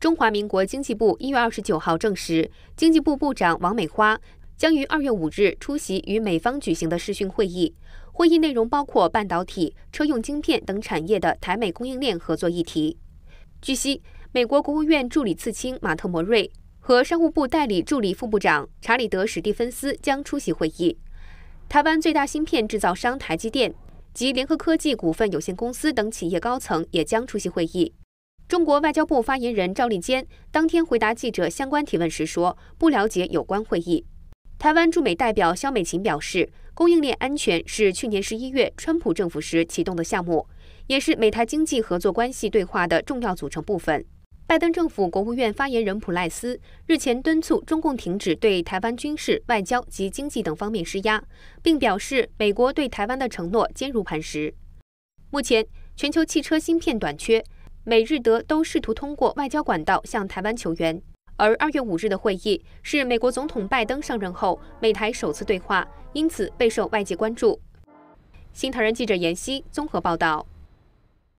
中华民国经济部一月二十九号证实，经济部部长王美花将于二月五日出席与美方举行的视讯会议。会议内容包括半导体、车用晶片等产业的台美供应链合作议题。据悉，美国国务院助理次卿马特摩瑞和商务部代理助理副部长查理德史蒂芬斯将出席会议。台湾最大芯片制造商台积电及联合科技股份有限公司等企业高层也将出席会议。中国外交部发言人赵立坚当天回答记者相关提问时说：“不了解有关会议。”台湾驻美代表肖美琴表示，供应链安全是去年十一月川普政府时启动的项目，也是美台经济合作关系对话的重要组成部分。拜登政府国务院发言人普赖斯日前敦促中共停止对台湾军事、外交及经济等方面施压，并表示美国对台湾的承诺坚如磐石。目前，全球汽车芯片短缺。美日德都试图通过外交管道向台湾求援，而二月五日的会议是美国总统拜登上任后美台首次对话，因此备受外界关注。新唐人记者闫希综合报道。